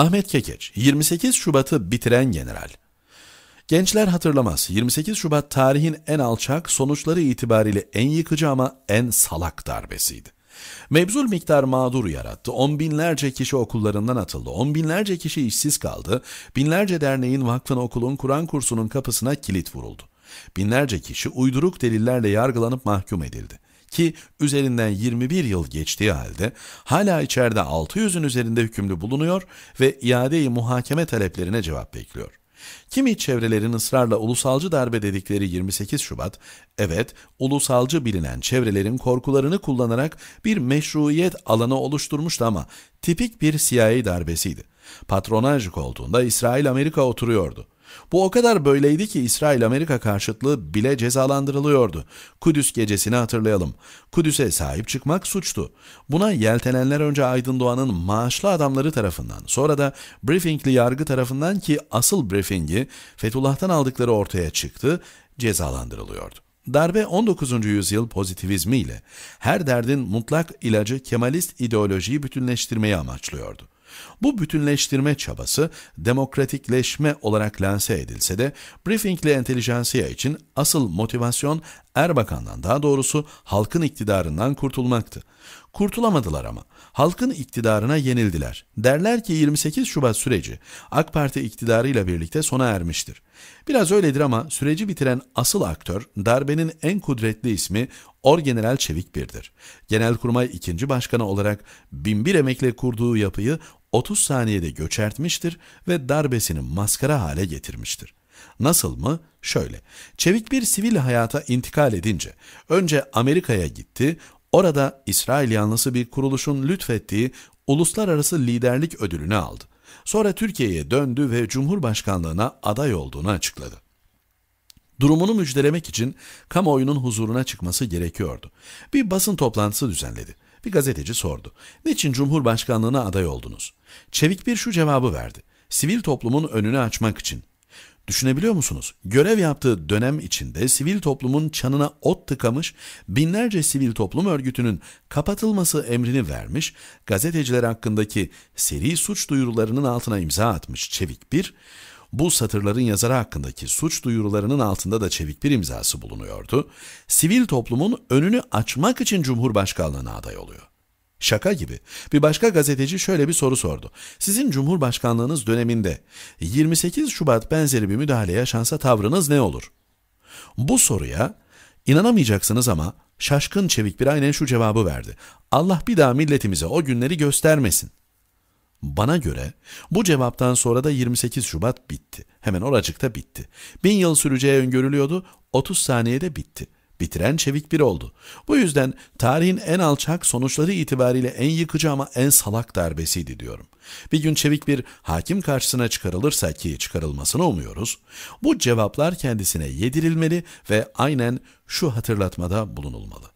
Ahmet Kekeç, 28 Şubat'ı bitiren general. Gençler hatırlamaz, 28 Şubat tarihin en alçak, sonuçları itibariyle en yıkıcı ama en salak darbesiydi. Mevzul miktar mağdur yarattı, on binlerce kişi okullarından atıldı, on binlerce kişi işsiz kaldı, binlerce derneğin, vakfın, okulun, Kur'an kursunun kapısına kilit vuruldu. Binlerce kişi uyduruk delillerle yargılanıp mahkum edildi ki üzerinden 21 yıl geçtiği halde hala içeride 600'ün üzerinde hükümlü bulunuyor ve iadeyi muhakeme taleplerine cevap bekliyor. Kimi çevrelerin ısrarla ulusalcı darbe dedikleri 28 Şubat, evet ulusalcı bilinen çevrelerin korkularını kullanarak bir meşruiyet alanı oluşturmuştu ama tipik bir CIA darbesiydi. Patronaj koltuğunda İsrail-Amerika oturuyordu. Bu o kadar böyleydi ki İsrail-Amerika karşıtlığı bile cezalandırılıyordu. Kudüs gecesini hatırlayalım. Kudüs'e sahip çıkmak suçtu. Buna yeltenenler önce Aydın Doğan'ın maaşlı adamları tarafından, sonra da briefingli yargı tarafından ki asıl briefingi Fethullah'tan aldıkları ortaya çıktı, cezalandırılıyordu. Darbe 19. yüzyıl pozitivizmiyle her derdin mutlak ilacı Kemalist ideolojiyi bütünleştirmeyi amaçlıyordu. Bu bütünleştirme çabası demokratikleşme olarak lanse edilse de briefingli entelijansiya için asıl motivasyon Erbakan'dan daha doğrusu halkın iktidarından kurtulmaktı. Kurtulamadılar ama. Halkın iktidarına yenildiler. Derler ki 28 Şubat süreci AK Parti iktidarıyla birlikte sona ermiştir. Biraz öyledir ama süreci bitiren asıl aktör, darbenin en kudretli ismi Orgeneral Çevik Bir'dir. Genelkurmay 2. Başkanı olarak binbir emekle kurduğu yapıyı 30 saniyede göçertmiştir ve darbesini maskara hale getirmiştir. Nasıl mı? Şöyle. Çevik bir sivil hayata intikal edince önce Amerika'ya gitti, orada İsrail yanlısı bir kuruluşun lütfettiği uluslararası liderlik ödülünü aldı. Sonra Türkiye'ye döndü ve Cumhurbaşkanlığına aday olduğunu açıkladı durumunu müjdelemek için kamuoyunun huzuruna çıkması gerekiyordu. Bir basın toplantısı düzenledi. Bir gazeteci sordu. Niçin Cumhurbaşkanlığına aday oldunuz? Çevik bir şu cevabı verdi. Sivil toplumun önünü açmak için. Düşünebiliyor musunuz? Görev yaptığı dönem içinde sivil toplumun çanına ot tıkamış, binlerce sivil toplum örgütünün kapatılması emrini vermiş, gazeteciler hakkındaki seri suç duyurularının altına imza atmış Çevik bir, bu satırların yazarı hakkındaki suç duyurularının altında da çevik bir imzası bulunuyordu. Sivil toplumun önünü açmak için Cumhurbaşkanlığına aday oluyor. Şaka gibi. Bir başka gazeteci şöyle bir soru sordu. Sizin Cumhurbaşkanlığınız döneminde 28 Şubat benzeri bir müdahaleye şansa tavrınız ne olur? Bu soruya inanamayacaksınız ama şaşkın çevik bir aynen şu cevabı verdi. Allah bir daha milletimize o günleri göstermesin. Bana göre bu cevaptan sonra da 28 Şubat bitti. Hemen oracıkta bitti. Bin yıl süreceği öngörülüyordu, 30 saniyede bitti. Bitiren çevik biri oldu. Bu yüzden tarihin en alçak sonuçları itibariyle en yıkıcı ama en salak darbesiydi diyorum. Bir gün çevik bir hakim karşısına çıkarılırsa ki çıkarılmasını umuyoruz, bu cevaplar kendisine yedirilmeli ve aynen şu hatırlatmada bulunulmalı.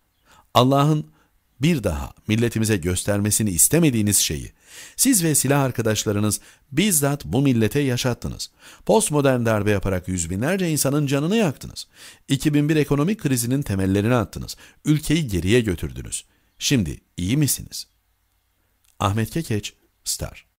Allah'ın bir daha milletimize göstermesini istemediğiniz şeyi siz ve silah arkadaşlarınız bizzat bu millete yaşattınız. Postmodern darbe yaparak yüz binlerce insanın canını yaktınız. 2001 ekonomik krizinin temellerini attınız. Ülkeyi geriye götürdünüz. Şimdi iyi misiniz? Ahmet Kekeç, Star